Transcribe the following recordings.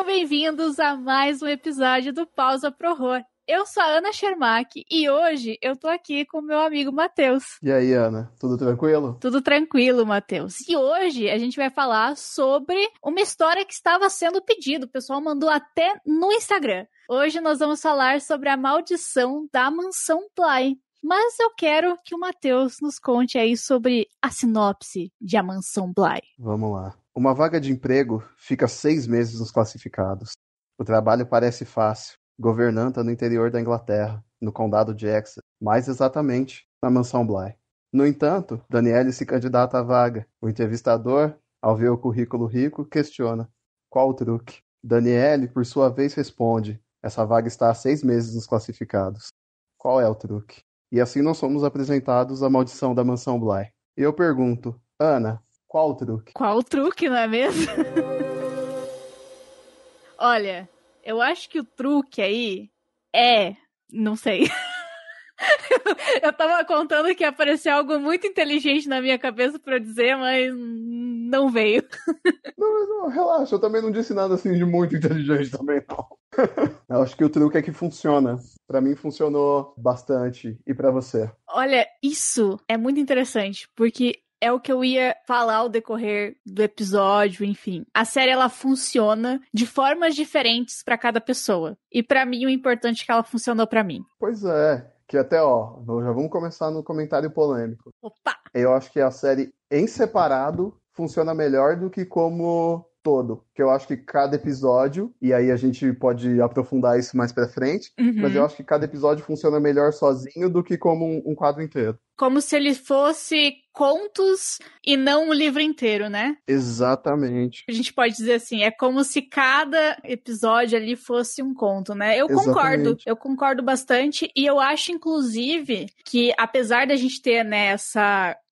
Sejam bem-vindos a mais um episódio do Pausa Pro Horror. Eu sou a Ana Schermack e hoje eu tô aqui com o meu amigo Matheus. E aí, Ana, tudo tranquilo? Tudo tranquilo, Matheus. E hoje a gente vai falar sobre uma história que estava sendo pedida. O pessoal mandou até no Instagram. Hoje nós vamos falar sobre a maldição da mansão Bly. Mas eu quero que o Matheus nos conte aí sobre a sinopse de A Mansão Bly. Vamos lá. Uma vaga de emprego fica seis meses nos classificados. O trabalho parece fácil. Governanta no interior da Inglaterra, no condado de Exeter, mais exatamente na mansão Bly. No entanto, Danielle se candidata à vaga. O entrevistador, ao ver o currículo rico, questiona: qual o truque? Danielle, por sua vez, responde: essa vaga está há seis meses nos classificados. Qual é o truque? E assim nós somos apresentados à maldição da mansão Bly. Eu pergunto: Ana, qual o truque? Qual o truque, não é mesmo? Olha, eu acho que o truque aí é. Não sei. eu tava contando que apareceu algo muito inteligente na minha cabeça para dizer, mas não veio. não, mas não, relaxa, eu também não disse nada assim de muito inteligente também, não. eu acho que o truque é que funciona. Para mim funcionou bastante e para você. Olha, isso é muito interessante, porque é o que eu ia falar ao decorrer do episódio, enfim. A série ela funciona de formas diferentes para cada pessoa. E para mim o importante é que ela funcionou para mim. Pois é, que até ó, já vamos começar no comentário polêmico. Opa. Eu acho que a série em separado funciona melhor do que como todo, que eu acho que cada episódio, e aí a gente pode aprofundar isso mais pra frente, uhum. mas eu acho que cada episódio funciona melhor sozinho do que como um, um quadro inteiro. Como se ele fosse contos e não um livro inteiro, né? Exatamente. A gente pode dizer assim, é como se cada episódio ali fosse um conto, né? Eu Exatamente. concordo, eu concordo bastante e eu acho inclusive que apesar da gente ter né,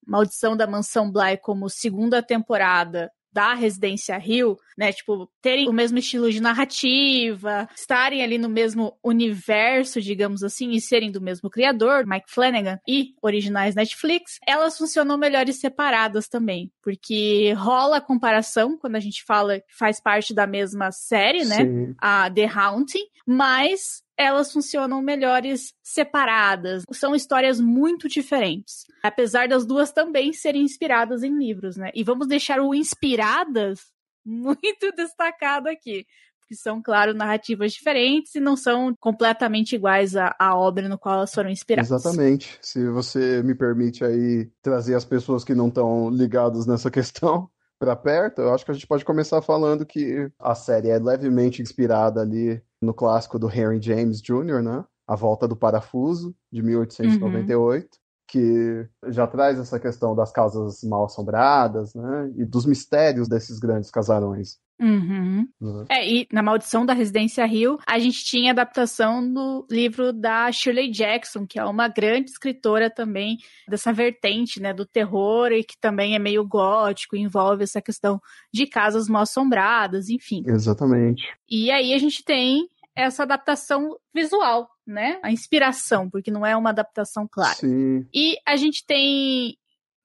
Maldição da Mansão Bly como segunda temporada da Residência Rio, né? Tipo, terem o mesmo estilo de narrativa, estarem ali no mesmo universo, digamos assim, e serem do mesmo criador, Mike Flanagan, e originais Netflix, elas funcionam melhores separadas também, porque rola a comparação quando a gente fala que faz parte da mesma série, né? Sim. A The Haunting, mas elas funcionam melhores separadas. São histórias muito diferentes, apesar das duas também serem inspiradas em livros, né? E vamos deixar o inspiradas muito destacado aqui, porque são, claro, narrativas diferentes e não são completamente iguais à, à obra no qual elas foram inspiradas. Exatamente. Se você me permite aí trazer as pessoas que não estão ligadas nessa questão, para perto, eu acho que a gente pode começar falando que a série é levemente inspirada ali no clássico do Henry James Jr., né? A Volta do Parafuso, de 1898, uhum. que já traz essa questão das casas mal assombradas, né? E dos mistérios desses grandes casarões. Uhum. Uhum. É, e na Maldição da Residência Rio, a gente tinha adaptação do livro da Shirley Jackson, que é uma grande escritora também dessa vertente, né, do terror e que também é meio gótico, envolve essa questão de casas mal assombradas, enfim. Exatamente. E aí a gente tem essa adaptação visual, né? A inspiração, porque não é uma adaptação clara. Sim. E a gente tem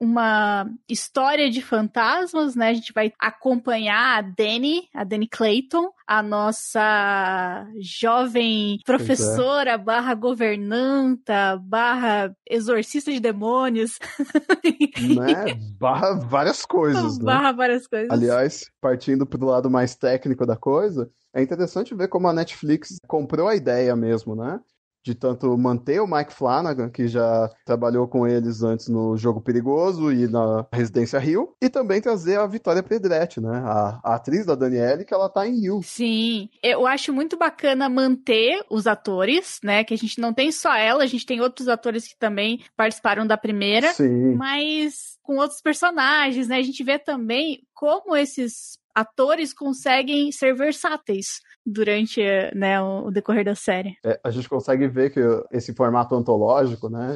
uma história de fantasmas, né? A gente vai acompanhar a Dani, a Dani Clayton, a nossa jovem é. professora é. barra governanta, barra exorcista de demônios. Né? Barra várias coisas. Né? Barra várias coisas. Aliás, partindo pro lado mais técnico da coisa, é interessante ver como a Netflix comprou a ideia mesmo, né? de tanto manter o Mike Flanagan, que já trabalhou com eles antes no Jogo Perigoso e na Residência Rio, e também trazer a Vitória Pedretti, né? A, a atriz da Daniele, que ela tá em Rio. Sim, eu acho muito bacana manter os atores, né? Que a gente não tem só ela, a gente tem outros atores que também participaram da primeira. Sim. Mas com outros personagens, né? A gente vê também como esses atores conseguem ser versáteis durante né, o decorrer da série. É, a gente consegue ver que esse formato antológico, né?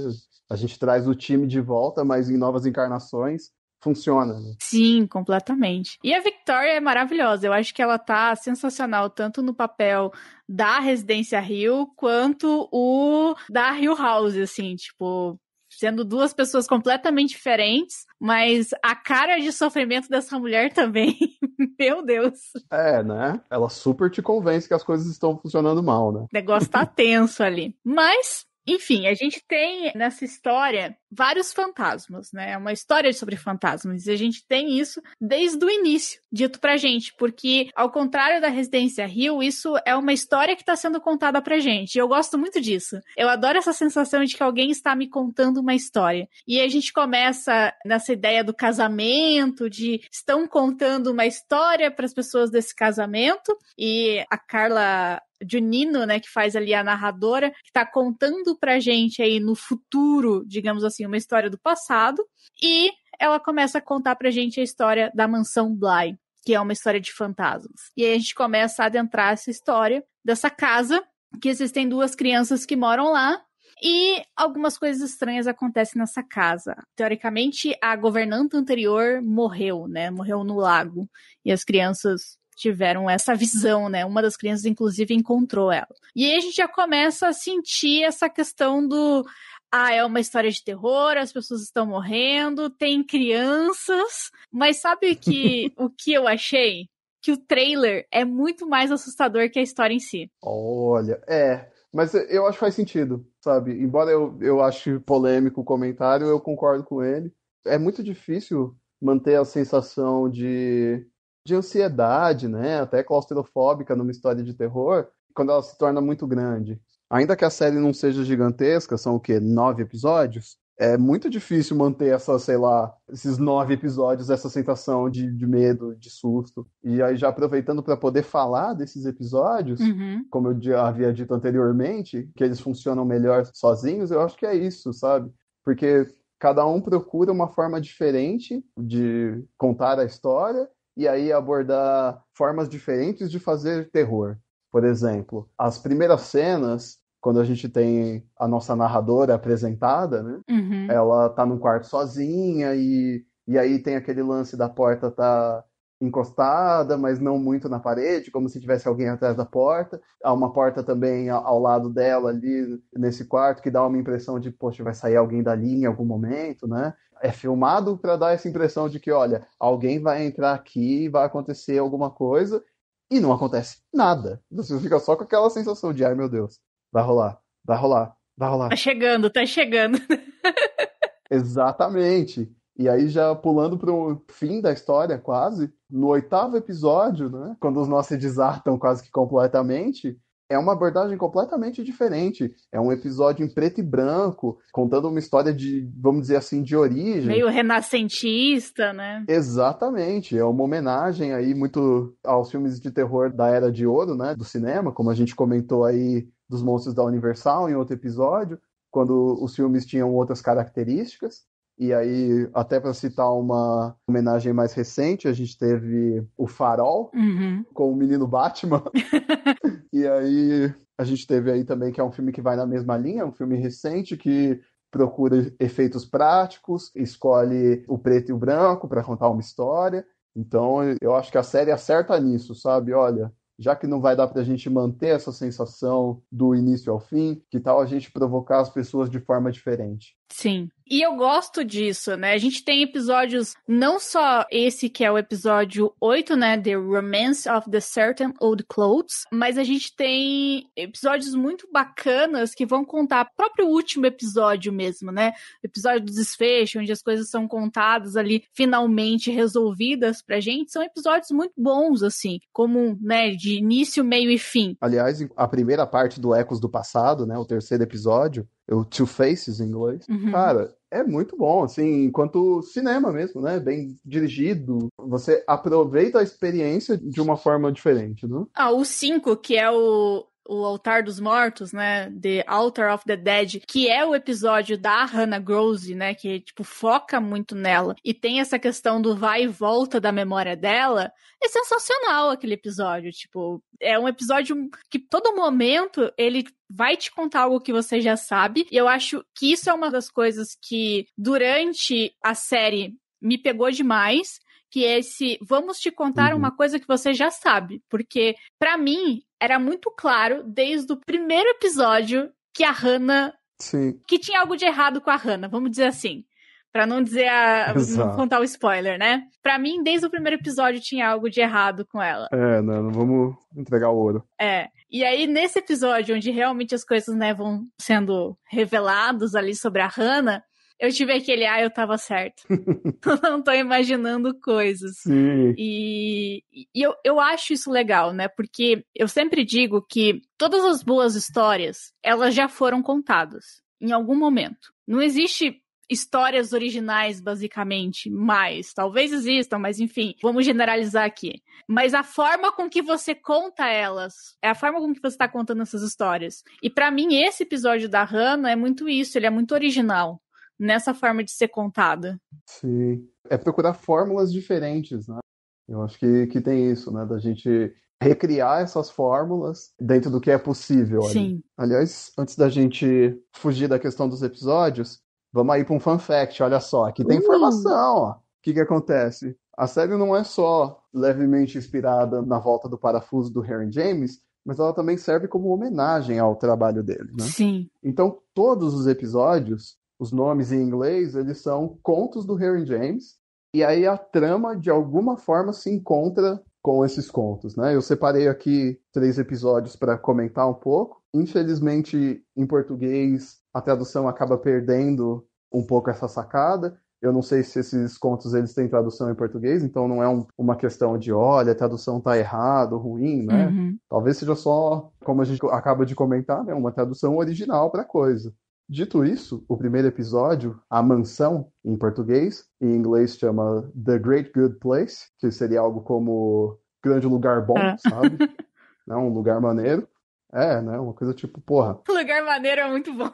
A gente traz o time de volta, mas em novas encarnações funciona. Né? Sim, completamente. E a Victoria é maravilhosa. Eu acho que ela tá sensacional tanto no papel da Residência Rio quanto o da Rio House, assim, tipo, sendo duas pessoas completamente diferentes, mas a cara de sofrimento dessa mulher também, meu Deus. É, né? Ela super te convence que as coisas estão funcionando mal, né? O negócio tá tenso ali. Mas enfim, a gente tem nessa história vários fantasmas, né? É uma história sobre fantasmas. E a gente tem isso desde o início, dito pra gente, porque, ao contrário da Residência Rio, isso é uma história que está sendo contada pra gente. E eu gosto muito disso. Eu adoro essa sensação de que alguém está me contando uma história. E a gente começa nessa ideia do casamento, de estão contando uma história para as pessoas desse casamento. E a Carla Junino, né, que faz ali a narradora, que tá contando pra gente aí no futuro, digamos assim, uma história do passado, e ela começa a contar pra gente a história da mansão Bly, que é uma história de fantasmas. E aí a gente começa a adentrar essa história dessa casa, que existem duas crianças que moram lá, e algumas coisas estranhas acontecem nessa casa. Teoricamente, a governanta anterior morreu, né? Morreu no lago. E as crianças tiveram essa visão, né? Uma das crianças, inclusive, encontrou ela. E aí a gente já começa a sentir essa questão do. Ah, é uma história de terror, as pessoas estão morrendo, tem crianças. Mas sabe que o que eu achei? Que o trailer é muito mais assustador que a história em si. Olha, é. Mas eu acho que faz sentido, sabe? Embora eu, eu ache polêmico o comentário, eu concordo com ele. É muito difícil manter a sensação de de ansiedade, né? Até claustrofóbica numa história de terror, quando ela se torna muito grande. Ainda que a série não seja gigantesca, são o quê? Nove episódios? É muito difícil manter essa, sei lá, esses nove episódios, essa sensação de, de medo, de susto. E aí, já aproveitando para poder falar desses episódios, uhum. como eu já havia dito anteriormente, que eles funcionam melhor sozinhos, eu acho que é isso, sabe? Porque cada um procura uma forma diferente de contar a história e aí abordar formas diferentes de fazer terror. Por exemplo, as primeiras cenas, quando a gente tem a nossa narradora apresentada, né? Uhum. Ela tá num quarto sozinha e, e aí tem aquele lance da porta tá encostada, mas não muito na parede, como se tivesse alguém atrás da porta. Há uma porta também ao lado dela ali nesse quarto que dá uma impressão de, poxa, vai sair alguém dali em algum momento, né? É filmado para dar essa impressão de que, olha, alguém vai entrar aqui vai acontecer alguma coisa e não acontece nada. Você fica só com aquela sensação de, ai meu Deus, vai rolar, vai rolar, vai rolar. Tá chegando, tá chegando. Exatamente. E aí, já pulando para o fim da história, quase, no oitavo episódio, né, quando os nossos se desartam quase que completamente, é uma abordagem completamente diferente. É um episódio em preto e branco, contando uma história de, vamos dizer assim, de origem. Meio renascentista, né? Exatamente. É uma homenagem aí muito aos filmes de terror da era de ouro, né? Do cinema, como a gente comentou aí dos monstros da Universal em outro episódio, quando os filmes tinham outras características. E aí, até para citar uma homenagem mais recente, a gente teve o Farol uhum. com o menino Batman. e aí, a gente teve aí também que é um filme que vai na mesma linha, um filme recente que procura efeitos práticos, escolhe o preto e o branco para contar uma história. Então, eu acho que a série acerta nisso, sabe? Olha, já que não vai dar para a gente manter essa sensação do início ao fim, que tal a gente provocar as pessoas de forma diferente? Sim. E eu gosto disso, né? A gente tem episódios, não só esse que é o episódio 8, né? The Romance of the Certain Old Clothes, mas a gente tem episódios muito bacanas que vão contar o próprio último episódio mesmo, né? O episódio do desfecho, onde as coisas são contadas ali, finalmente resolvidas pra gente. São episódios muito bons, assim, como, né, de início, meio e fim. Aliás, a primeira parte do Ecos do Passado, né? O terceiro episódio, o Two Faces em inglês. Uhum. Cara, é muito bom, assim, enquanto cinema mesmo, né? Bem dirigido. Você aproveita a experiência de uma forma diferente, né? Ah, o 5, que é o o Altar dos Mortos, né? The Altar of the Dead, que é o episódio da Hannah Grosse, né? Que, tipo, foca muito nela. E tem essa questão do vai e volta da memória dela. É sensacional aquele episódio. Tipo, é um episódio que todo momento ele vai te contar algo que você já sabe. E eu acho que isso é uma das coisas que, durante a série, me pegou demais que é esse vamos te contar uhum. uma coisa que você já sabe, porque para mim era muito claro desde o primeiro episódio que a Hannah. Sim. Que tinha algo de errado com a Hannah, vamos dizer assim. Pra não dizer a. Exato. Não contar o spoiler, né? Pra mim, desde o primeiro episódio tinha algo de errado com ela. É, né, não, vamos entregar o ouro. É. E aí, nesse episódio, onde realmente as coisas né, vão sendo reveladas ali sobre a Hannah, eu tive aquele, ah, eu tava certo. não tô imaginando coisas. Sim. E, e eu, eu acho isso legal, né? Porque eu sempre digo que todas as boas histórias, elas já foram contadas em algum momento. Não existe histórias originais, basicamente, Mas Talvez existam, mas enfim, vamos generalizar aqui. Mas a forma com que você conta elas, é a forma com que você está contando essas histórias. E para mim, esse episódio da Hannah é muito isso, ele é muito original nessa forma de ser contada. Sim. É procurar fórmulas diferentes, né? Eu acho que, que tem isso, né? Da gente recriar essas fórmulas dentro do que é possível. Sim. Ali. Aliás, antes da gente fugir da questão dos episódios, vamos aí para um fun fact. Olha só, aqui tem uh! informação, ó. O que, que acontece? A série não é só levemente inspirada na volta do parafuso do Harry James, mas ela também serve como homenagem ao trabalho dele, né? Sim. Então, todos os episódios os nomes em inglês, eles são contos do Harry James, e aí a trama, de alguma forma, se encontra com esses contos, né? Eu separei aqui três episódios para comentar um pouco. Infelizmente, em português, a tradução acaba perdendo um pouco essa sacada. Eu não sei se esses contos eles têm tradução em português, então não é um, uma questão de olha, a tradução tá errada, ruim, né? Uhum. Talvez seja só, como a gente acaba de comentar, né, uma tradução original para coisa. Dito isso, o primeiro episódio, A Mansão, em português, em inglês chama The Great Good Place, que seria algo como Grande Lugar Bom, ah. sabe? né? Um lugar maneiro. É, né? Uma coisa tipo, porra. Lugar maneiro é muito bom.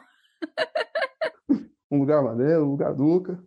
um lugar maneiro, um lugar duca.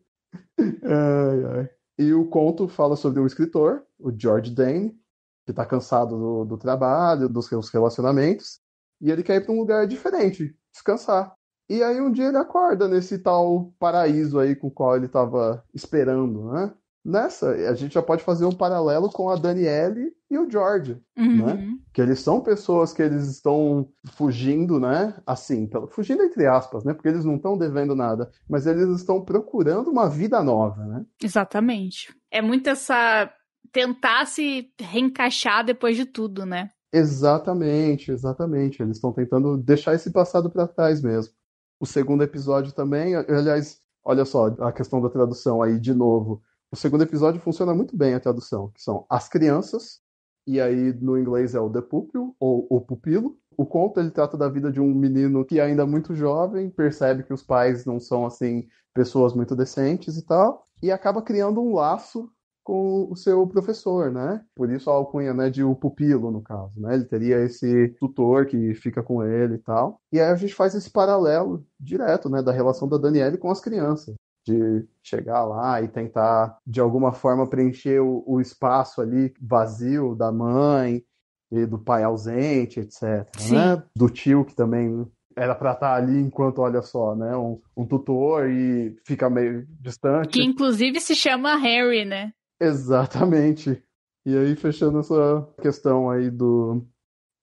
ai, ai. E o conto fala sobre um escritor, o George Dane, que tá cansado do, do trabalho, dos seus relacionamentos, e ele quer ir para um lugar diferente, descansar. E aí um dia ele acorda nesse tal paraíso aí com o qual ele estava esperando, né? Nessa, a gente já pode fazer um paralelo com a Daniele e o George, né? uhum. né? Que eles são pessoas que eles estão fugindo, né? Assim, fugindo entre aspas, né? Porque eles não estão devendo nada, mas eles estão procurando uma vida nova, né? Exatamente. É muito essa tentar se reencaixar depois de tudo, né? Exatamente, exatamente. Eles estão tentando deixar esse passado para trás mesmo o segundo episódio também. Aliás, olha só a questão da tradução aí de novo. O segundo episódio funciona muito bem a tradução, que são as crianças, e aí no inglês é o The Pupil, ou o pupilo. O conto ele trata da vida de um menino que é ainda é muito jovem, percebe que os pais não são assim pessoas muito decentes e tal, e acaba criando um laço com o seu professor, né? Por isso a alcunha, né, de o pupilo, no caso, né? Ele teria esse tutor que fica com ele e tal. E aí a gente faz esse paralelo direto, né, da relação da Daniele com as crianças. De chegar lá e tentar, de alguma forma, preencher o, o espaço ali vazio da mãe e do pai ausente, etc. Né? Sim. Né? Do tio que também era para estar tá ali enquanto, olha só, né? Um, um, tutor e fica meio distante. Que inclusive se chama Harry, né? Exatamente. E aí, fechando essa questão aí do.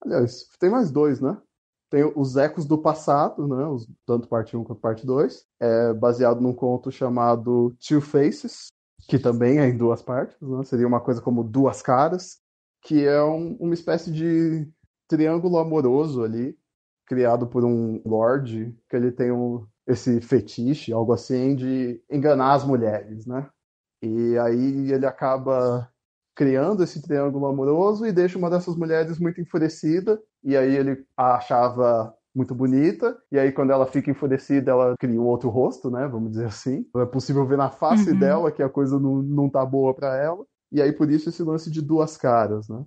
Aliás, tem mais dois, né? Tem os Ecos do Passado, né? Os, tanto parte 1 quanto parte 2. É baseado num conto chamado Two Faces, que também é em duas partes, né? Seria uma coisa como Duas Caras, que é um, uma espécie de triângulo amoroso ali, criado por um lord, que ele tem um, esse fetiche, algo assim, de enganar as mulheres, né? E aí ele acaba criando esse triângulo amoroso e deixa uma dessas mulheres muito enfurecida. E aí ele a achava muito bonita. E aí, quando ela fica enfurecida, ela cria um outro rosto, né? Vamos dizer assim. Então é possível ver na face uhum. dela que a coisa não, não tá boa para ela. E aí, por isso, esse lance de duas caras, né?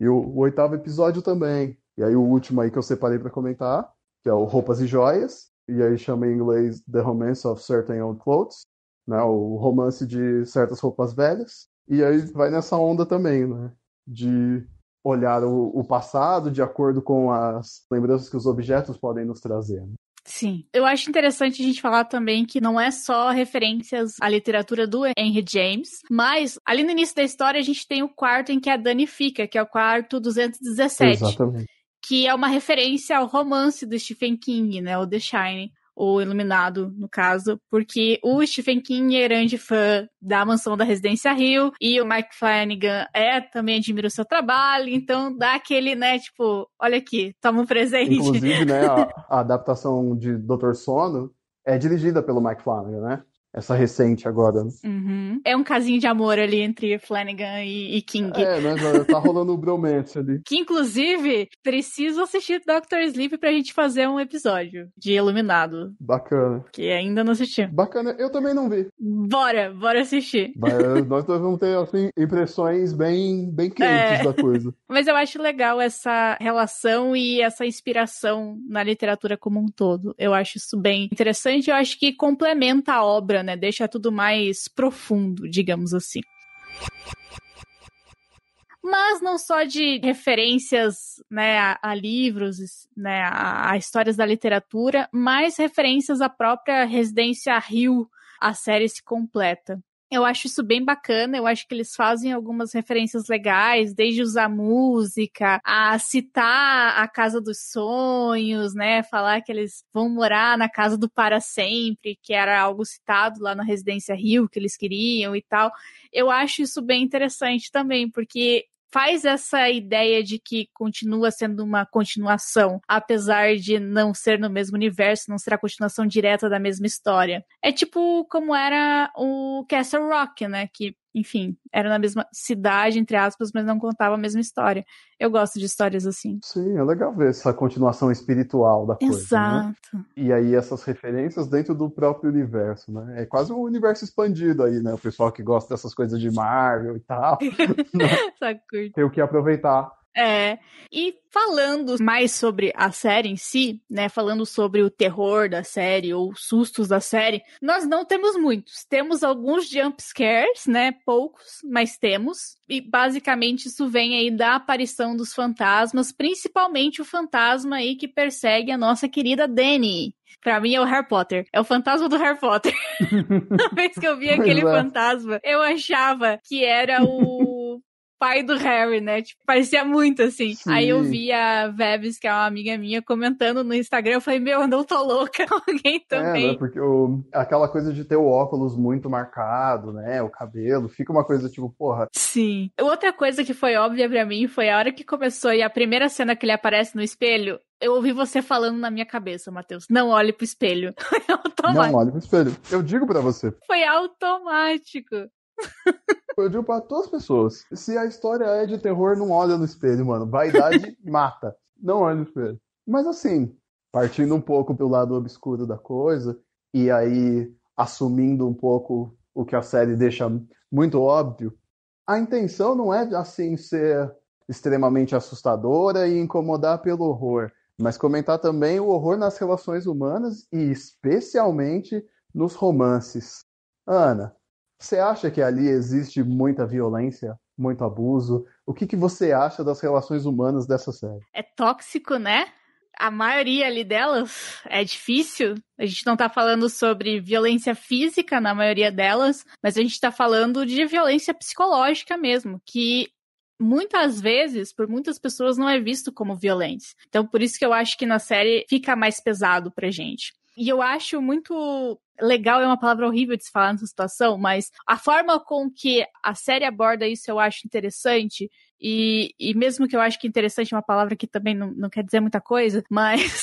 E o, o oitavo episódio também. E aí, o último aí que eu separei para comentar, que é o Roupas e Joias. E aí, chama em inglês The Romance of Certain Old Clothes né, o romance de certas roupas velhas, e aí vai nessa onda também, né, de olhar o, o passado de acordo com as lembranças que os objetos podem nos trazer. Né? Sim. Eu acho interessante a gente falar também que não é só referências à literatura do Henry James, mas ali no início da história a gente tem o quarto em que a Dani fica, que é o quarto 217. Exatamente. Que é uma referência ao romance do Stephen King, né? O The Shining o Iluminado, no caso, porque o Stephen King é grande fã da mansão da Residência Rio e o Mike Flanagan é também admira o seu trabalho, então dá aquele, né, tipo, olha aqui, toma um presente. Inclusive, né, a, a adaptação de Doutor Sono é dirigida pelo Mike Flanagan, né? essa recente agora. Né? Uhum. É um casinho de amor ali entre Flanagan e, e King. É, né? Tá rolando o um bromance ali. que, inclusive, preciso assistir Doctor Sleep pra gente fazer um episódio de Iluminado. Bacana. Que ainda não assisti. Bacana. Eu também não vi. Bora, bora assistir. Mas eh, nós vamos ter, assim, impressões bem, bem é. quentes é. da coisa. Mas eu acho legal essa relação e essa inspiração na literatura como um todo. Eu acho isso bem interessante. Eu acho que complementa a obra, né? Deixa tudo mais profundo, digamos assim. Mas não só de referências né, a, a livros, né, a, a histórias da literatura, mas referências à própria Residência Rio, a série se completa. Eu acho isso bem bacana, eu acho que eles fazem algumas referências legais, desde usar música, a citar a Casa dos Sonhos, né? Falar que eles vão morar na Casa do Para Sempre, que era algo citado lá na Residência Rio que eles queriam e tal. Eu acho isso bem interessante também, porque faz essa ideia de que continua sendo uma continuação, apesar de não ser no mesmo universo, não ser a continuação direta da mesma história. É tipo como era o Castle Rock, né? Que enfim, era na mesma cidade, entre aspas, mas não contava a mesma história. Eu gosto de histórias assim. Sim, é legal ver essa continuação espiritual da coisa. Né? Exato. Né? E aí essas referências dentro do próprio universo, né? É quase um universo expandido aí, né? O pessoal que gosta dessas coisas de Marvel e tal. né? Tem o que aproveitar é. E falando mais sobre a série em si, né? Falando sobre o terror da série ou sustos da série, nós não temos muitos. Temos alguns jump scares, né? Poucos, mas temos. E basicamente isso vem aí da aparição dos fantasmas, principalmente o fantasma aí que persegue a nossa querida Dani. Pra mim é o Harry Potter. É o fantasma do Harry Potter. Toda vez que eu vi aquele é. fantasma, eu achava que era o pai do Harry, né? Tipo, parecia muito assim. Sim. Aí eu vi a Vebs, que é uma amiga minha, comentando no Instagram. Eu falei, meu, não tô louca. Alguém também. É, né? Porque o... aquela coisa de ter o óculos muito marcado, né? O cabelo, fica uma coisa tipo, porra. Sim. Outra coisa que foi óbvia para mim foi a hora que começou e a primeira cena que ele aparece no espelho, eu ouvi você falando na minha cabeça, Matheus. Não olhe pro espelho. Não olhe pro espelho. Eu digo para você. Foi automático. Eu digo pra todas as pessoas: se a história é de terror, não olha no espelho, mano. Vaidade mata. Não olha no espelho. Mas assim, partindo um pouco pelo lado obscuro da coisa, e aí assumindo um pouco o que a série deixa muito óbvio, a intenção não é assim ser extremamente assustadora e incomodar pelo horror, mas comentar também o horror nas relações humanas e especialmente nos romances. Ana, você acha que ali existe muita violência, muito abuso? O que, que você acha das relações humanas dessa série? É tóxico, né? A maioria ali delas é difícil. A gente não tá falando sobre violência física na maioria delas, mas a gente tá falando de violência psicológica mesmo, que muitas vezes, por muitas pessoas, não é visto como violência. Então, por isso que eu acho que na série fica mais pesado pra gente. E eu acho muito legal é uma palavra horrível de se falar nessa situação, mas a forma com que a série aborda isso eu acho interessante. E, e mesmo que eu acho que interessante é uma palavra que também não, não quer dizer muita coisa, mas.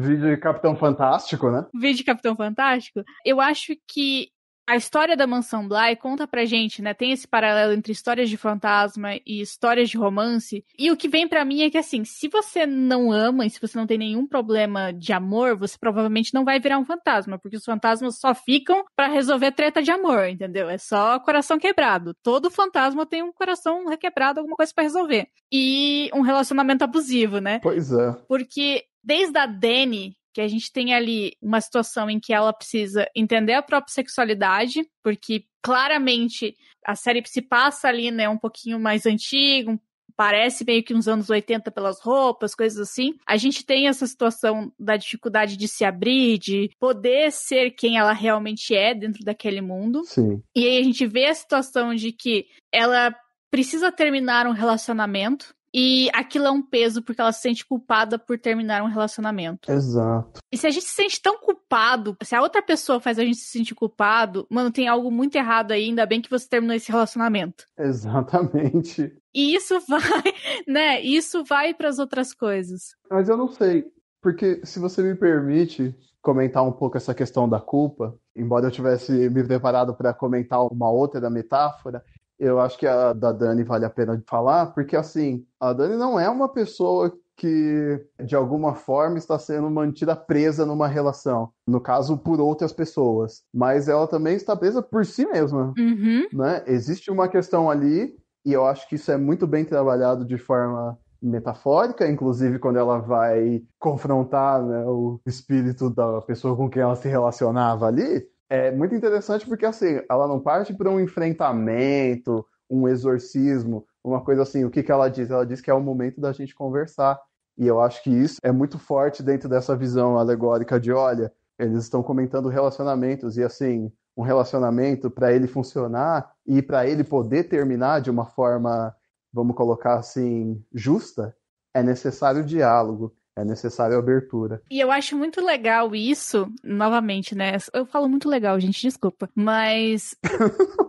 Vídeo de Capitão Fantástico, né? Vídeo de Capitão Fantástico. Eu acho que a história da Mansão Bly conta pra gente, né? Tem esse paralelo entre histórias de fantasma e histórias de romance. E o que vem para mim é que, assim, se você não ama e se você não tem nenhum problema de amor, você provavelmente não vai virar um fantasma, porque os fantasmas só ficam para resolver treta de amor, entendeu? É só coração quebrado. Todo fantasma tem um coração requebrado, alguma coisa para resolver. E um relacionamento abusivo, né? Pois é. Porque desde a Dani, que a gente tem ali uma situação em que ela precisa entender a própria sexualidade, porque claramente a série se passa ali, né, um pouquinho mais antigo, parece meio que uns anos 80 pelas roupas, coisas assim. A gente tem essa situação da dificuldade de se abrir, de poder ser quem ela realmente é dentro daquele mundo. Sim. E aí a gente vê a situação de que ela precisa terminar um relacionamento e aquilo é um peso porque ela se sente culpada por terminar um relacionamento. Exato. E se a gente se sente tão culpado, se a outra pessoa faz a gente se sentir culpado, mano, tem algo muito errado aí, ainda bem que você terminou esse relacionamento. Exatamente. E isso vai, né? Isso vai para as outras coisas. Mas eu não sei, porque se você me permite comentar um pouco essa questão da culpa, embora eu tivesse me preparado para comentar uma outra metáfora, eu acho que a da Dani vale a pena de falar, porque assim, a Dani não é uma pessoa que de alguma forma está sendo mantida presa numa relação, no caso por outras pessoas, mas ela também está presa por si mesma, uhum. né? Existe uma questão ali e eu acho que isso é muito bem trabalhado de forma metafórica, inclusive quando ela vai confrontar né, o espírito da pessoa com quem ela se relacionava ali, é muito interessante porque assim, ela não parte para um enfrentamento, um exorcismo, uma coisa assim. O que, que ela diz? Ela diz que é o momento da gente conversar. E eu acho que isso é muito forte dentro dessa visão alegórica de olha, eles estão comentando relacionamentos e assim, um relacionamento para ele funcionar e para ele poder terminar de uma forma, vamos colocar assim, justa, é necessário diálogo é necessária a abertura. E eu acho muito legal isso, novamente, né? Eu falo muito legal, gente, desculpa. Mas.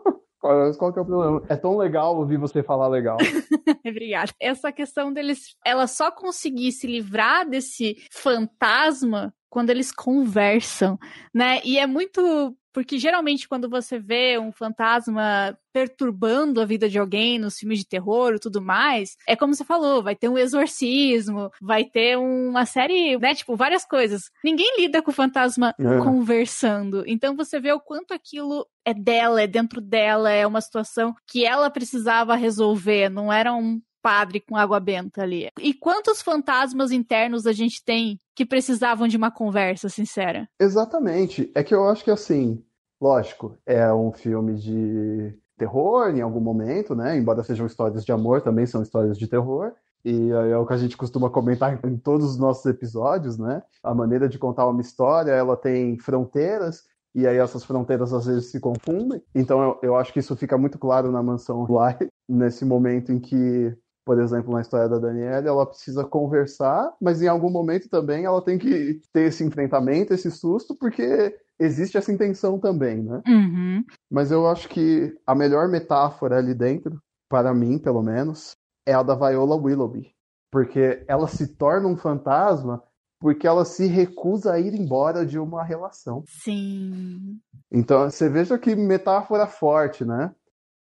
Qual que é o problema? É tão legal ouvir você falar legal. Obrigada. Essa questão deles, ela só conseguir se livrar desse fantasma quando eles conversam, né? E é muito porque geralmente quando você vê um fantasma perturbando a vida de alguém nos filmes de terror e tudo mais, é como você falou, vai ter um exorcismo, vai ter uma série, né, tipo, várias coisas. Ninguém lida com o fantasma é. conversando. Então você vê o quanto aquilo é dela, é dentro dela, é uma situação que ela precisava resolver, não era um padre com água benta ali. E quantos fantasmas internos a gente tem que precisavam de uma conversa sincera? Exatamente. É que eu acho que assim, lógico, é um filme de terror em algum momento, né? Embora sejam histórias de amor, também são histórias de terror. E é o que a gente costuma comentar em todos os nossos episódios, né? A maneira de contar uma história, ela tem fronteiras, e aí essas fronteiras às vezes se confundem. Então eu, eu acho que isso fica muito claro na mansão Bly, nesse momento em que por exemplo, na história da Daniela, ela precisa conversar, mas em algum momento também ela tem que ter esse enfrentamento, esse susto, porque existe essa intenção também, né? Uhum. Mas eu acho que a melhor metáfora ali dentro, para mim pelo menos, é a da Viola Willoughby. Porque ela se torna um fantasma porque ela se recusa a ir embora de uma relação. Sim. Então, você veja que metáfora forte, né?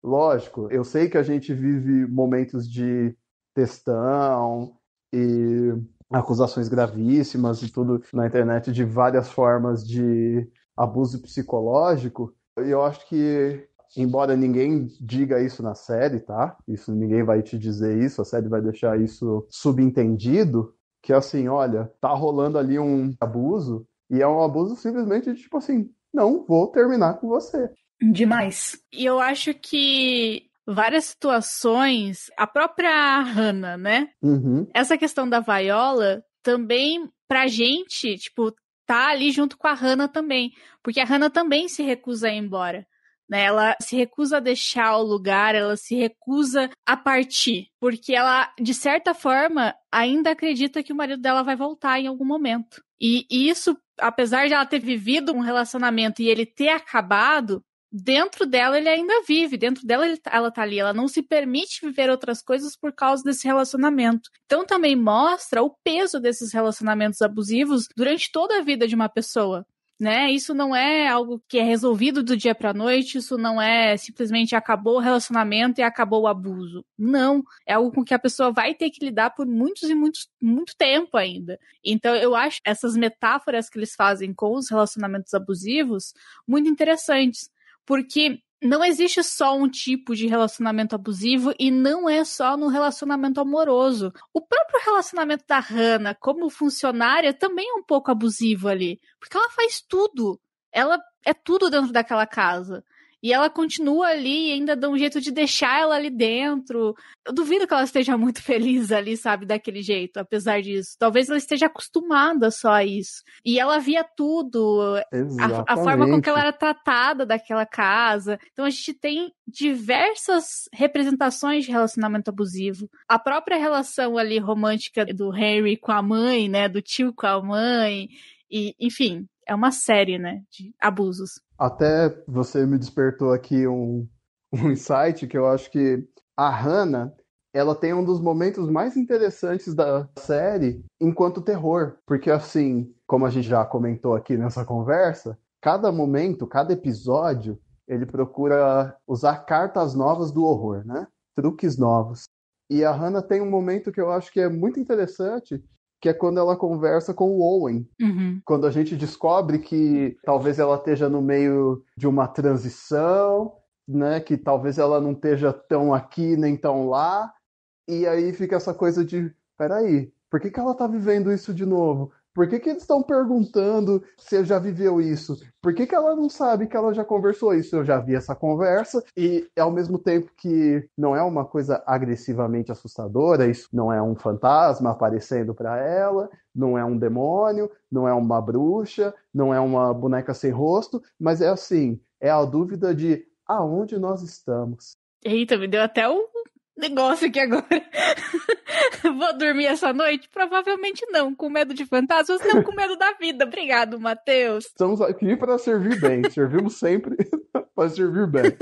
Lógico, eu sei que a gente vive momentos de testão e acusações gravíssimas e tudo na internet de várias formas de abuso psicológico. E eu acho que, embora ninguém diga isso na série, tá? Isso ninguém vai te dizer isso, a série vai deixar isso subentendido, que assim, olha, tá rolando ali um abuso e é um abuso simplesmente de, tipo assim, não vou terminar com você. Demais. E eu acho que várias situações, a própria Hannah, né? Uhum. Essa questão da vaiola também, pra gente, tipo, tá ali junto com a Hannah também. Porque a Hannah também se recusa a ir embora. Né? Ela se recusa a deixar o lugar, ela se recusa a partir. Porque ela, de certa forma, ainda acredita que o marido dela vai voltar em algum momento. E isso, apesar de ela ter vivido um relacionamento e ele ter acabado, dentro dela ele ainda vive, dentro dela tá, ela tá ali, ela não se permite viver outras coisas por causa desse relacionamento. Então também mostra o peso desses relacionamentos abusivos durante toda a vida de uma pessoa. Né? Isso não é algo que é resolvido do dia para noite, isso não é simplesmente acabou o relacionamento e acabou o abuso. Não, é algo com que a pessoa vai ter que lidar por muitos e muitos muito tempo ainda. Então eu acho essas metáforas que eles fazem com os relacionamentos abusivos muito interessantes porque não existe só um tipo de relacionamento abusivo e não é só no relacionamento amoroso. O próprio relacionamento da Hannah como funcionária também é um pouco abusivo ali, porque ela faz tudo. Ela é tudo dentro daquela casa. E ela continua ali e ainda dá um jeito de deixar ela ali dentro. Eu duvido que ela esteja muito feliz ali, sabe, daquele jeito, apesar disso. Talvez ela esteja acostumada só a isso. E ela via tudo, a, a, forma com que ela era tratada daquela casa. Então a gente tem diversas representações de relacionamento abusivo. A própria relação ali romântica do Henry com a mãe, né, do tio com a mãe. E, enfim, é uma série, né, de abusos. Até você me despertou aqui um, um insight que eu acho que a Hannah, ela tem um dos momentos mais interessantes da série enquanto terror, porque assim, como a gente já comentou aqui nessa conversa, cada momento, cada episódio, ele procura usar cartas novas do horror, né? Truques novos. E a Hannah tem um momento que eu acho que é muito interessante, que é quando ela conversa com o Owen. Uhum. Quando a gente descobre que talvez ela esteja no meio de uma transição, né? Que talvez ela não esteja tão aqui nem tão lá. E aí fica essa coisa de, peraí, por que, que ela tá vivendo isso de novo? Por que, que eles estão perguntando se já viveu isso? Por que, que ela não sabe que ela já conversou isso? Eu já vi essa conversa, e ao mesmo tempo que não é uma coisa agressivamente assustadora, isso não é um fantasma aparecendo para ela, não é um demônio, não é uma bruxa, não é uma boneca sem rosto, mas é assim, é a dúvida de aonde nós estamos. Eita, me deu até um negócio aqui agora. Vou dormir essa noite? Provavelmente não. Com medo de fantasmas, não com medo da vida. Obrigado, Matheus. Estamos aqui para servir bem. Servimos sempre para servir bem.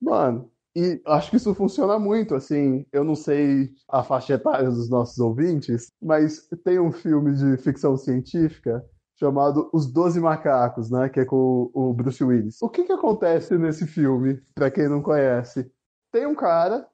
Mano, e acho que isso funciona muito, assim. Eu não sei a faixa etária dos nossos ouvintes, mas tem um filme de ficção científica chamado Os Doze Macacos, né? Que é com o Bruce Willis. O que que acontece nesse filme, para quem não conhece? Tem um cara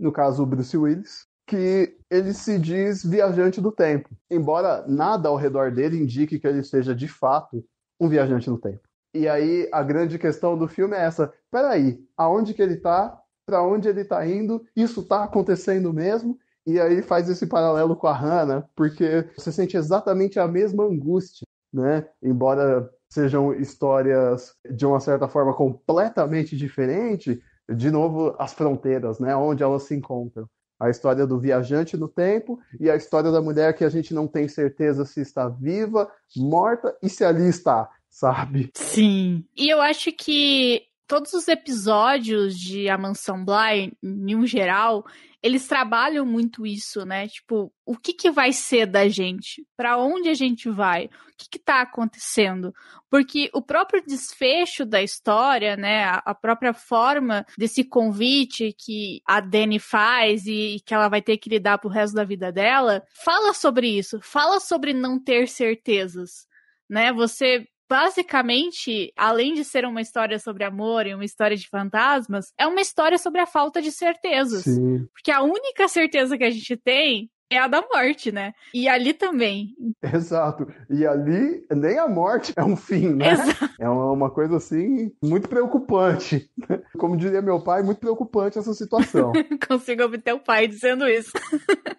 no caso o Bruce Willis, que ele se diz viajante do tempo, embora nada ao redor dele indique que ele seja de fato um viajante do tempo. E aí a grande questão do filme é essa: peraí, aonde que ele tá? Para onde ele tá indo? Isso tá acontecendo mesmo? E aí faz esse paralelo com a Hannah, porque você sente exatamente a mesma angústia, né? Embora sejam histórias de uma certa forma completamente diferente, de novo, as fronteiras, né? Onde elas se encontram. A história do viajante no tempo e a história da mulher que a gente não tem certeza se está viva, morta e se ali está, sabe? Sim. E eu acho que todos os episódios de A Mansão Bly, em um geral, eles trabalham muito isso, né? Tipo, o que, que vai ser da gente? Para onde a gente vai? O que, está acontecendo? Porque o próprio desfecho da história, né? A, própria forma desse convite que a Dani faz e, que ela vai ter que lidar pro resto da vida dela, fala sobre isso, fala sobre não ter certezas. Né, você basicamente, além de ser uma história sobre amor e uma história de fantasmas, é uma história sobre a falta de certezas. Sim. Porque a única certeza que a gente tem é a da morte, né? E ali também. Exato. E ali nem a morte é um fim, né? Exato. É uma coisa assim muito preocupante. Né? Como diria meu pai, muito preocupante essa situação. Consigo ouvir teu pai dizendo isso.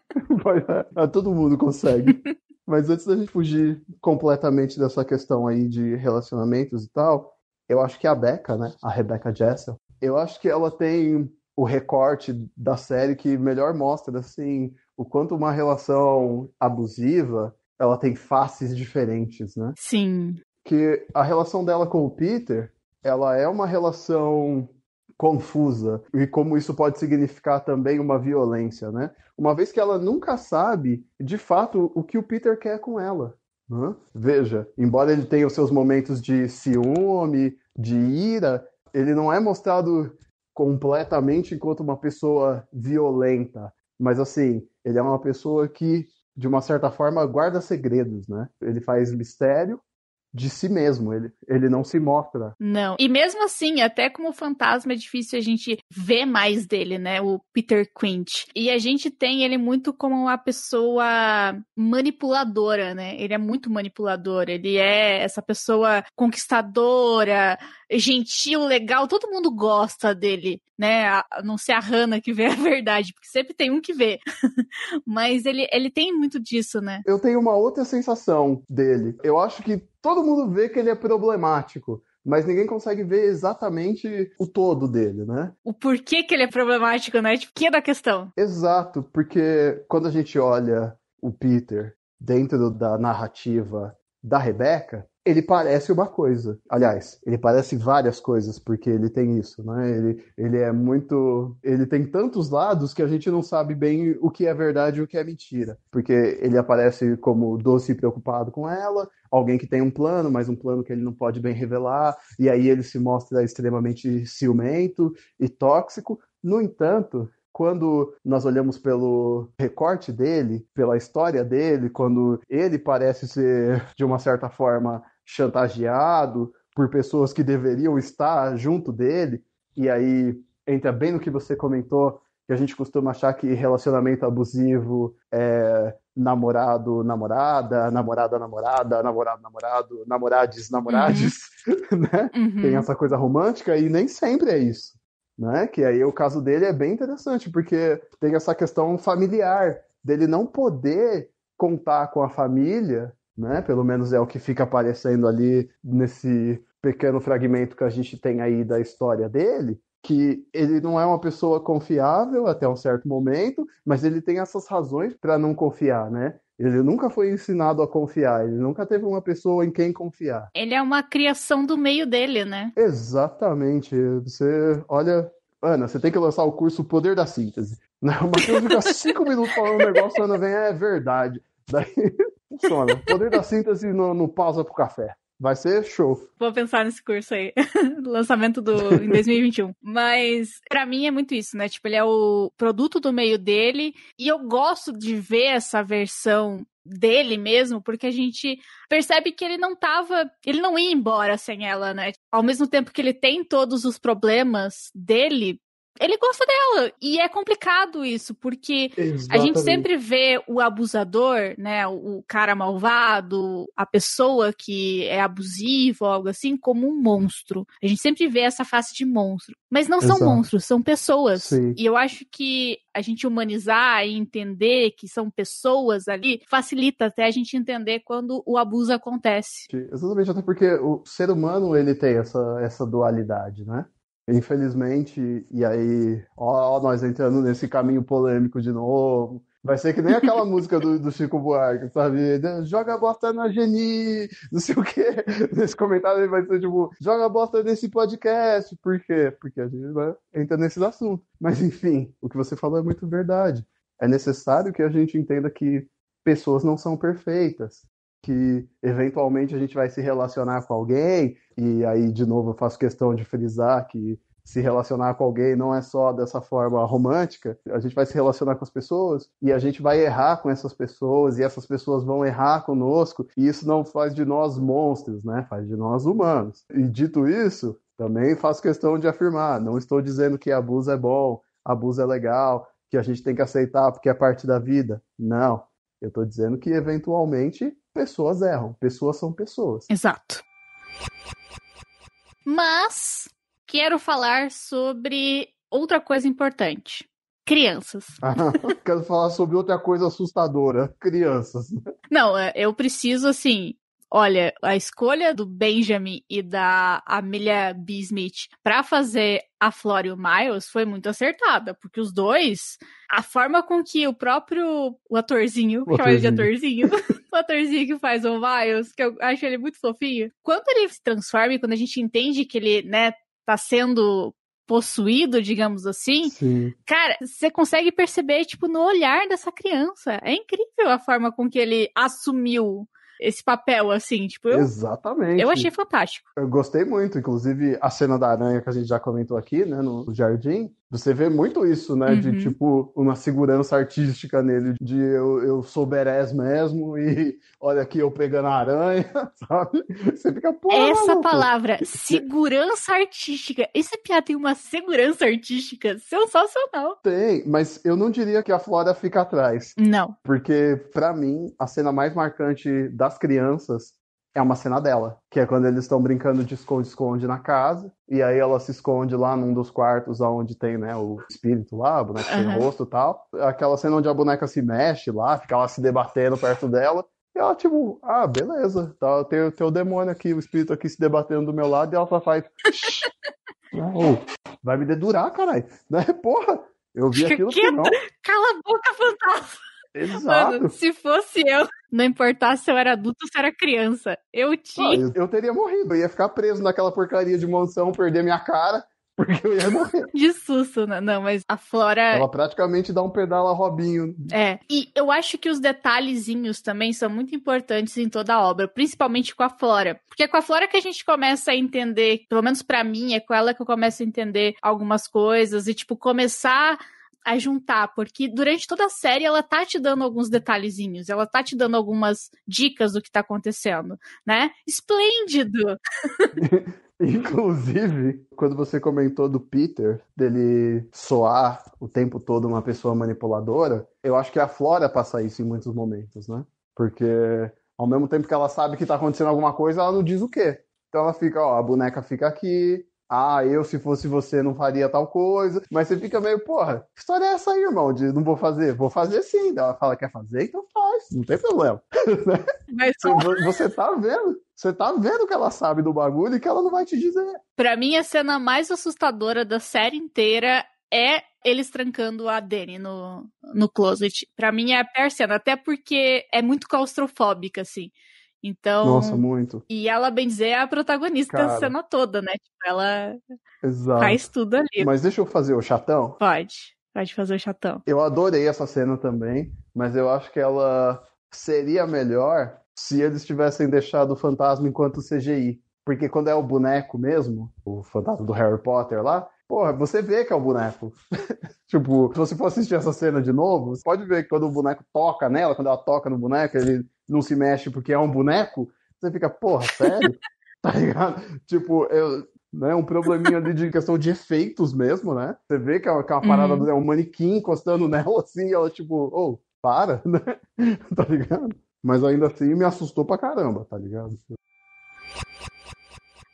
É, todo mundo consegue. Mas antes da gente fugir completamente dessa questão aí de relacionamentos e tal, eu acho que é a Becca, né? A Rebecca Jessel, eu acho que ela tem o recorte da série que melhor mostra, assim, o quanto uma relação abusiva, ela tem faces diferentes, né? Sim. Que a relação dela com o Peter, ela é uma relação confusa e como isso pode significar também uma violência, né? Uma vez que ela nunca sabe, de fato, o que o Peter quer com ela. Né? Veja, embora ele tenha os seus momentos de ciúme, de ira, ele não é mostrado completamente enquanto uma pessoa violenta, mas assim, ele é uma pessoa que de uma certa forma guarda segredos, né? Ele faz mistério de si mesmo, ele, ele não se mostra. Não, e mesmo assim, até como fantasma é difícil a gente ver mais dele, né, o Peter Quint. E a gente tem ele muito como uma pessoa manipuladora, né, ele é muito manipulador, ele é essa pessoa conquistadora, gentil, legal, todo mundo gosta dele, né? A não ser a Hannah que vê a verdade, porque sempre tem um que vê. Mas ele, ele tem muito disso, né? Eu tenho uma outra sensação dele. Eu acho que todo mundo vê que ele é problemático mas ninguém consegue ver exatamente o todo dele, né? O porquê que ele é problemático, né? Tipo, que é da questão. Exato, porque quando a gente olha o Peter dentro da narrativa da Rebecca, ele parece uma coisa. Aliás, ele parece várias coisas, porque ele tem isso, né? Ele, ele é muito. Ele tem tantos lados que a gente não sabe bem o que é verdade e o que é mentira. Porque ele aparece como doce e preocupado com ela, alguém que tem um plano, mas um plano que ele não pode bem revelar, e aí ele se mostra extremamente ciumento e tóxico. No entanto, quando nós olhamos pelo recorte dele, pela história dele, quando ele parece ser, de uma certa forma, chantageado por pessoas que deveriam estar junto dele, e aí entra bem no que você comentou, que a gente costuma achar que relacionamento abusivo é namorado, namorada, namorada, namorada, namorado, namorado, namorades, namorades, uhum. né? Uhum. Tem essa coisa romântica e nem sempre é isso né? Que aí o caso dele é bem interessante, porque tem essa questão familiar dele não poder contar com a família, né? Pelo menos é o que fica aparecendo ali nesse pequeno fragmento que a gente tem aí da história dele, que ele não é uma pessoa confiável até um certo momento, mas ele tem essas razões para não confiar, né? Ele nunca foi ensinado a confiar, ele nunca teve uma pessoa em quem confiar. Ele é uma criação do meio dele, né? Exatamente. Você olha, Ana, você tem que lançar o curso Poder da Síntese. Não, o Matheus fica cinco minutos falando um negócio, a Ana vem, é verdade. Daí funciona. poder da síntese no pausa pro café. Vai ser show. Vou pensar nesse curso aí. Lançamento do em 2021. Mas para mim é muito isso, né? Tipo, ele é o produto do meio dele e eu gosto de ver essa versão dele mesmo, porque a gente percebe que ele não tava, ele não ia embora sem ela, né? Ao mesmo tempo que ele tem todos os problemas dele, ele gosta dela. E é complicado isso, porque Exatamente. a gente sempre vê o abusador, né, o cara malvado, a pessoa que é abusiva, algo assim, como um monstro. A gente sempre vê essa face de monstro. Mas não Exato. são monstros, são pessoas. Sim. E eu acho que a gente humanizar e entender que são pessoas ali facilita até a gente entender quando o abuso acontece. Exatamente, até porque o ser humano ele tem essa, essa dualidade, né? Infelizmente, e aí, ó, nós entrando nesse caminho polêmico de novo. Vai ser que nem aquela música do, do, Chico Buarque, sabe? Joga a bosta na Geni, não sei o quê. Nesse comentário vai ser tipo, joga a bosta nesse podcast. Por quê? Porque a gente vai entrar nesses assuntos. Mas enfim, o que você falou é muito verdade. É necessário que a gente entenda que pessoas não são perfeitas que eventualmente a gente vai se relacionar com alguém, e aí, de novo, eu faço questão de frisar que se relacionar com alguém não é só dessa forma romântica, a gente vai se relacionar com as pessoas e a gente vai errar com essas pessoas e essas pessoas vão errar conosco, e isso não faz de nós monstros, né? Faz de nós humanos. E dito isso, também faço questão de afirmar, não estou dizendo que abuso é bom, abuso é legal, que a gente tem que aceitar porque é parte da vida. Não, eu estou dizendo que, eventualmente, pessoas erram. Pessoas são pessoas. Exato. Mas quero falar sobre outra coisa importante. Crianças. Ah, quero falar sobre outra coisa assustadora. Crianças. Não, é, eu preciso, assim, olha, a escolha do Benjamin e da Amelia B. Smith para fazer a Flora e o Miles foi muito acertada, porque os dois, a forma com que o próprio o atorzinho, o ele de atorzinho, o atorzinho que faz o Miles, que eu acho ele muito fofinho, quando ele se transforma e quando a gente entende que ele, né, tá sendo possuído, digamos assim, Sim. cara, você consegue perceber, tipo, no olhar dessa criança. É incrível a forma com que ele assumiu esse papel, assim, tipo. Eu, Exatamente. Eu achei fantástico. Eu gostei muito, inclusive a cena da aranha que a gente já comentou aqui, né, no jardim. Você vê muito isso, né? Uhum. De tipo, uma segurança artística nele, de eu, eu sou berés mesmo e olha aqui eu pegando a aranha, sabe? Você fica porra. Tá Essa maluco. palavra, segurança artística. Esse piá tem uma segurança artística sensacional. Tem, mas eu não diria que a Flora fica atrás. Não. Porque, para mim, a cena mais marcante das crianças é uma cena dela, que é quando eles estão brincando de esconde-esconde na casa, e aí ela se esconde lá num dos quartos onde tem, né, o espírito lá, a boneca uhum. sem rosto e tal. Aquela cena onde a boneca se mexe lá, fica lá se debatendo perto dela. E ela, tipo, ah, beleza, tá, tem o teu demônio aqui, o espírito aqui se debatendo do meu lado, e ela só faz. Não, vai me dedurar, caralho. Né? Porra, eu vi aquilo Quieta, assim, não. Cala a boca, fantasma. Exato. Mano, se fosse eu, não importasse se eu era adulto ou se eu era criança. Eu tinha. Ah, eu, eu, teria morrido. Eu ia ficar preso naquela porcaria de mansão, perder minha cara. Porque eu ia morrer. De susto, né? Não, mas a Flora. Ela praticamente dá um pedal a Robinho. É. E eu acho que os detalhezinhos também são muito importantes em toda a obra, principalmente com a Flora. Porque é com a Flora que a gente começa a entender, pelo menos para mim, é com ela que eu começo a entender algumas coisas e, tipo, começar a juntar, porque durante toda a série ela tá te dando alguns detalhezinhos, ela tá te dando algumas dicas do que tá acontecendo, né? Esplêndido! Inclusive, quando você comentou do Peter, dele soar o tempo todo uma pessoa manipuladora, eu acho que a Flora passa isso em muitos momentos, né? Porque ao mesmo tempo que ela sabe que tá acontecendo alguma coisa, ela não diz o quê. Então ela fica, ó, a boneca fica aqui, ah, eu se fosse você não faria tal coisa, mas você fica meio, porra, que história é essa aí, irmão? De não vou fazer? Vou fazer sim. Ela fala, quer fazer? Então faz, não tem problema. Né? Mas... Você, você tá vendo? Você tá vendo que ela sabe do bagulho e que ela não vai te dizer. Pra mim, a cena mais assustadora da série inteira é eles trancando a Dani no, no closet. Pra mim é a pior cena, até porque é muito claustrofóbica, assim. Então. Nossa, muito. E ela, bem dizer, é a protagonista Cara. da cena toda, né? Tipo, ela Exato. faz tudo ali. Mas deixa eu fazer o chatão? Pode. Pode fazer o chatão. Eu adorei essa cena também, mas eu acho que ela seria melhor se eles tivessem deixado o fantasma enquanto CGI. Porque quando é o boneco mesmo, o fantasma do Harry Potter lá, porra, você vê que é o boneco. tipo, se você for assistir essa cena de novo, você pode ver que quando o boneco toca nela, quando ela toca no boneco, ele não se mexe porque é um boneco, você fica, porra, sério? tá ligado? Tipo, é né, um probleminha ali de questão de efeitos mesmo, né? Você vê que é uma uhum. parada, uhum. é um manequim encostando nela assim, e ela tipo, ô, oh, para, né? tá ligado? Mas ainda assim me assustou pra caramba, tá ligado?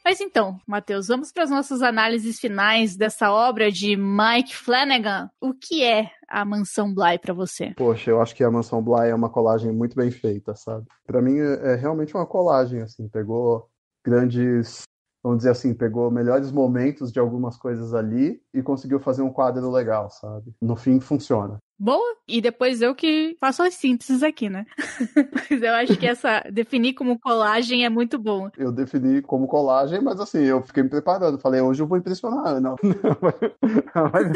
Mas então, Matheus, vamos para as nossas análises finais dessa obra de Mike Flanagan. O que é a Mansão Bly para você? Poxa, eu acho que a Mansão Bly é uma colagem muito bem feita, sabe? Para mim é realmente uma colagem assim, pegou grandes vamos dizer assim, pegou melhores momentos de algumas coisas ali e conseguiu fazer um quadro legal, sabe? No fim, funciona boa e depois eu que faço as sínteses aqui, né? mas eu acho que essa definir como colagem é muito bom. Eu defini como colagem, mas assim, eu fiquei me preparando, falei, hoje eu vou impressionar, não. não mas,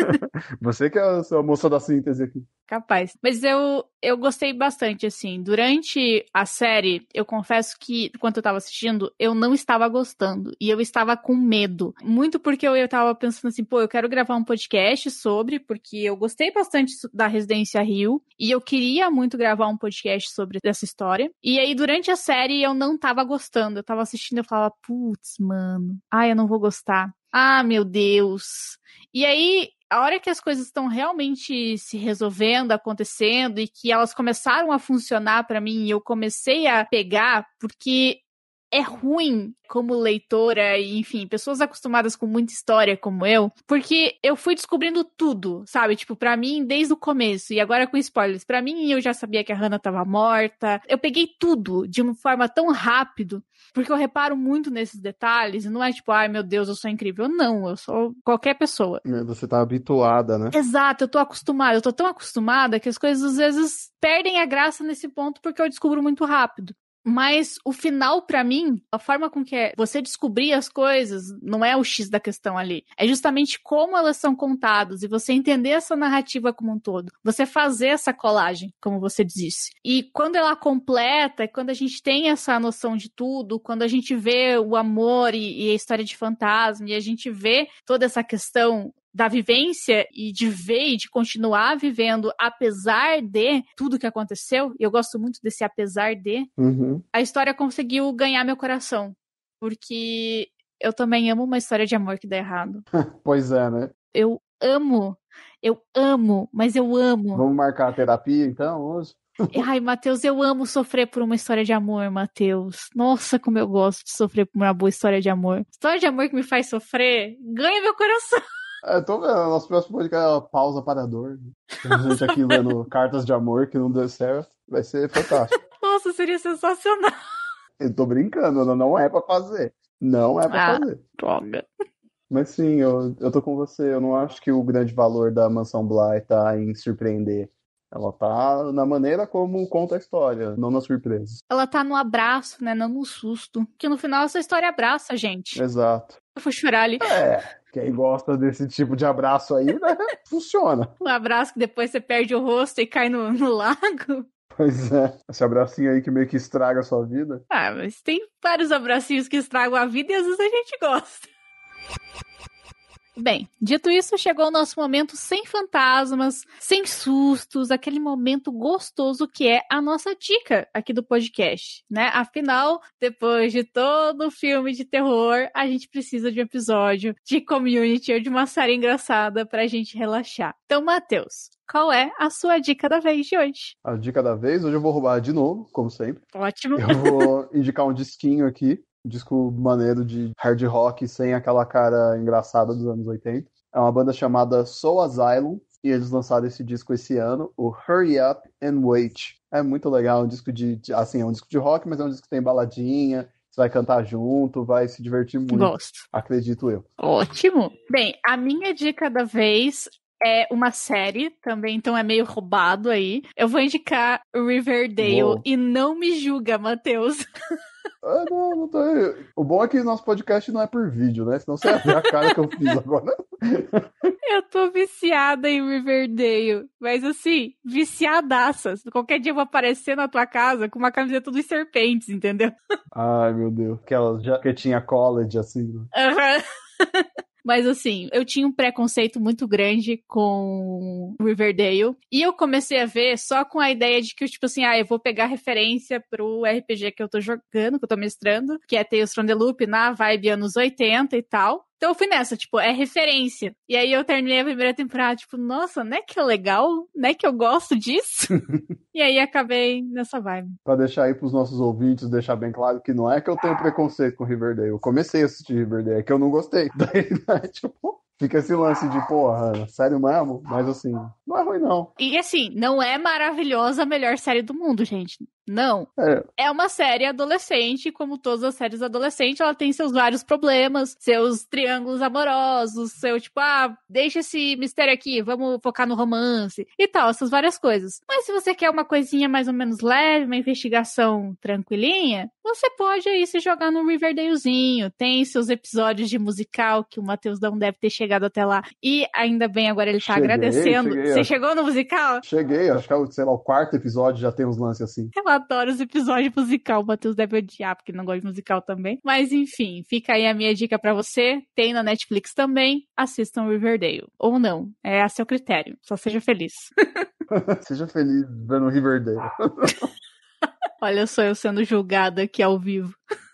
você que é a moça da síntese aqui capaz. Mas eu, eu gostei bastante, assim. Durante a série, eu confesso que, enquanto eu tava assistindo, eu não estava gostando. E eu estava com medo. Muito porque eu, eu tava pensando assim, pô, eu quero gravar um podcast sobre, porque eu gostei bastante da Residência Rio. E eu queria muito gravar um podcast sobre essa história. E aí, durante a série, eu não tava gostando. Eu tava assistindo, eu falava, putz, mano. Ai, eu não vou gostar. Ah, meu Deus. E aí, a hora que as coisas estão realmente se resolvendo, acontecendo e que elas começaram a funcionar para mim e eu comecei a pegar, porque é ruim como leitora e, enfim, pessoas acostumadas com muita história como eu, porque eu fui descobrindo tudo, sabe? Tipo, para mim, desde o começo, e agora com spoilers, para mim eu já sabia que a Hannah tava morta. Eu peguei tudo de uma forma tão rápido, porque eu reparo muito nesses detalhes, e não é tipo, ai meu Deus, eu sou incrível. Não, eu sou qualquer pessoa. Né, você tá habituada, né? Exato, eu tô acostumada, eu tô tão acostumada que as coisas às vezes perdem a graça nesse ponto porque eu descubro muito rápido. Mas o final, para mim, a forma com que é você descobrir as coisas não é o X da questão ali. É justamente como elas são contadas e você entender essa narrativa como um todo. Você fazer essa colagem, como você disse. E quando ela completa, quando a gente tem essa noção de tudo, quando a gente vê o amor e, e a história de fantasma e a gente vê toda essa questão da vivência e de ver e de continuar vivendo apesar de tudo que aconteceu, e eu gosto muito desse apesar de, uhum. a história conseguiu ganhar meu coração. Porque eu também amo uma história de amor que dá errado. pois é, né? Eu amo, eu amo, mas eu amo. Vamos marcar a terapia então hoje? Ai, Matheus, eu amo sofrer por uma história de amor, Matheus. Nossa, como eu gosto de sofrer por uma boa história de amor. História de amor que me faz sofrer, ganha meu coração. Eu é, tô vendo, nosso próximo podcast é uma pausa para a dor. A gente aqui lendo cartas de amor que não deu certo. Vai ser fantástico. Nossa, seria sensacional. Eu tô brincando, não é pra fazer. Não é pra ah, fazer. Droga. Mas sim, eu, eu tô com você. Eu não acho que o grande valor da Mansão Bly tá em surpreender. Ela tá na maneira como conta a história, não na surpresa. Ela tá no abraço, né? Não no susto. Que no final essa história abraça a gente. Exato. Eu vou chorar ali. É. Quem gosta desse tipo de abraço aí, né? Funciona. Um abraço que depois você perde o rosto e cai no, no lago. Pois é, esse abracinho aí que meio que estraga a sua vida. Ah, mas tem vários abracinhos que estragam a vida e às vezes a gente gosta. Bem, dito isso, chegou o nosso momento sem fantasmas, sem sustos, aquele momento gostoso que é a nossa dica aqui do podcast, né? Afinal, depois de todo o filme de terror, a gente precisa de um episódio de community ou de uma série engraçada pra gente relaxar. Então, Matheus, qual é a sua dica da vez de hoje? A dica da vez, hoje eu vou roubar de novo, como sempre. Ótimo. Eu vou indicar um disquinho aqui disco maneiro de hard rock sem aquela cara engraçada dos anos 80. É uma banda chamada Soul Asylum e eles lançaram esse disco esse ano, o Hurry Up and Wait. É muito legal, é um disco de, de assim, é um disco de rock, mas é um disco que tem baladinha, você vai cantar junto, vai se divertir muito. Gosto. Acredito eu. Ótimo. Bem, a minha dica da vez é uma série também, então é meio roubado aí. Eu vou indicar Riverdale Uou. e não me julga, Matheus. Ah, não, não tô... O bom é que nosso podcast não é por vídeo, né? Senão você ia ver a cara que eu fiz agora. Eu tô viciada em Riverdale. Mas assim, viciadaças. Qualquer dia eu vou aparecer na tua casa com uma camiseta dos serpentes, entendeu? Ai, meu Deus. que tinha college, assim. Né? Aham. Uhum. Mas assim, eu tinha um preconceito muito grande com Riverdale. E eu comecei a ver só com a ideia de que, tipo assim, ah, eu vou pegar referência pro RPG que eu tô jogando, que eu tô mestrando, que é Tales from the Loop na vibe anos 80 e tal. Então eu fui nessa, tipo, é referência. E aí eu terminei a primeira temporada, tipo, nossa, né que é legal, né que eu gosto disso. e aí acabei nessa vibe. Pra deixar aí pros nossos ouvintes, deixar bem claro que não é que eu tenho preconceito com Riverdale. Eu comecei a assistir Riverdale, é que eu não gostei. Daí, né, tipo, Fica esse lance de, porra, sério mesmo? Mas assim, não é ruim não. E assim, não é maravilhosa a melhor série do mundo, gente. Não. É. é. uma série adolescente, como todas as séries adolescentes, ela tem seus vários problemas, seus triângulos amorosos, seu tipo, ah, deixa esse mistério aqui, vamos focar no romance e tal, essas várias coisas. Mas se você quer uma coisinha mais ou menos leve, uma investigação tranquilinha, você pode aí se jogar no Riverdalezinho. Tem seus episódios de musical que o Matheus não deve ter chegado até lá. E ainda bem, agora ele tá cheguei, agradecendo. Cheguei, você acho... chegou no musical? Cheguei, acho que é sei lá, o quarto episódio já tem uns lances assim. Sei adoro os episódios musical. O Matheus deve odiar, porque não gosta de musical também. Mas enfim, fica aí a minha dica para você. Tem na Netflix também. Assistam Riverdale. Ou não. É a seu critério. Só seja feliz. seja feliz vendo Riverdale. Olha só eu sendo julgada aqui ao vivo.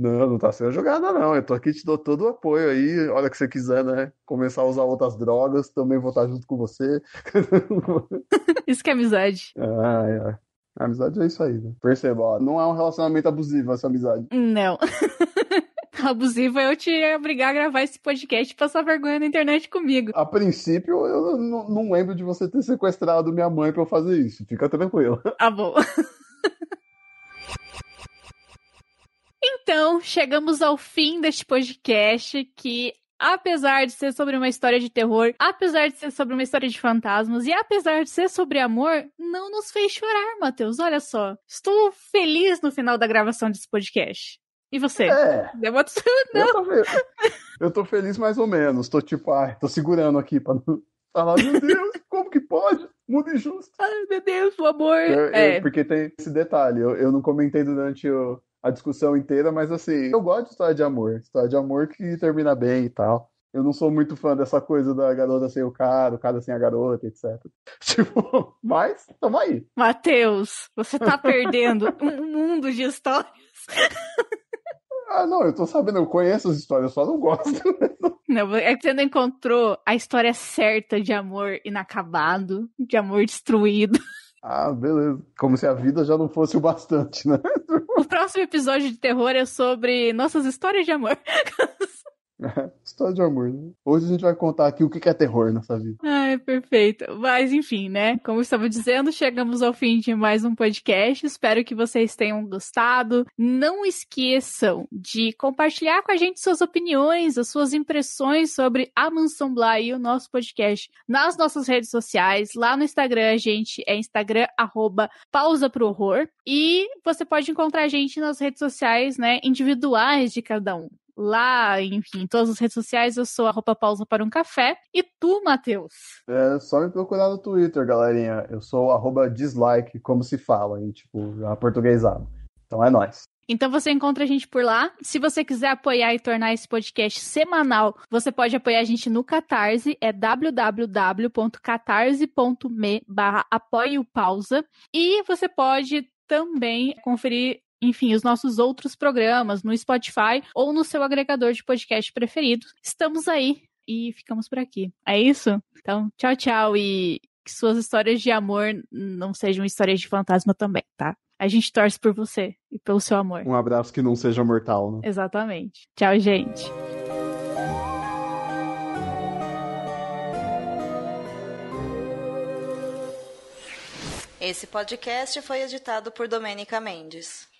Não, não tá sendo jogada, não. Eu tô aqui, te dou todo o apoio aí. Olha que você quiser, né? Começar a usar outras drogas, também vou estar junto com você. Isso que é amizade. Ah, ai. A amizade é isso aí, né? Perceba, ó, não é um relacionamento abusivo essa amizade. Não. abusivo é eu te obrigar a gravar esse podcast e passar vergonha na internet comigo. A princípio, eu não, lembro de você ter sequestrado minha mãe para eu fazer isso. Fica tranquilo. Tá bom. Então, chegamos ao fim deste podcast que apesar de ser sobre uma história de terror, apesar de ser sobre uma história de fantasmas e apesar de ser sobre amor, não nos fez chorar, Matheus. Olha só. Estou feliz no final da gravação desse podcast. E você? É. Não. Eu, tô feliz. eu tô feliz mais ou menos. Tô tipo, ai, tô segurando aqui pra não falar, meu Deus, como que pode? Mundo injusto. Ai, meu Deus, o amor. Eu, é. Eu, porque tem esse detalhe. Eu, eu não comentei durante o, a discussão inteira, mas assim, eu gosto de história de amor. História de amor que termina bem e tal. Eu não sou muito fã dessa coisa da garota sem o cara, o cara sem a garota, etc. Tipo, mas tamo aí. Matheus, você tá perdendo um mundo de histórias. Ah, não, eu tô sabendo, eu conheço as histórias, só não gosto. Não, é que você não encontrou a história certa de amor inacabado, de amor destruído. Ah, beleza. Como se a vida já não fosse o bastante, né? O próximo episódio de terror é sobre nossas histórias de amor. História de amor, né? Hoje a gente vai contar aqui o que é terror nessa vida. Ai, perfeito. Mas enfim, né? Como eu estava dizendo, chegamos ao fim de mais um podcast. Espero que vocês tenham gostado. Não esqueçam de compartilhar com a gente suas opiniões, as suas impressões sobre a Mansão Bly e o nosso podcast nas nossas redes sociais. Lá no Instagram, a gente é Instagram, arroba, pausa pro horror. E você pode encontrar a gente nas redes sociais, né, individuais de cada um lá, enfim, em todas as redes sociais, eu sou a roupa pausa para um café. E tu, Matheus? É só me procurar no Twitter, galerinha. Eu sou arroba dislike, como se fala, em, tipo, portuguesado. Então é nóis. Então você encontra a gente por lá. Se você quiser apoiar e tornar esse podcast semanal, você pode apoiar a gente no Catarse, é www.catarse.me barra apoio pausa. E você pode também conferir enfim, os nossos outros programas no Spotify ou no seu agregador de podcast preferido. Estamos aí e ficamos por aqui. É isso? Então, tchau, tchau e que suas histórias de amor não sejam histórias de fantasma também, tá? A gente torce por você e pelo seu amor. Um abraço que não seja mortal, né? Exatamente. Tchau, gente. Esse podcast foi editado por Domênica Mendes.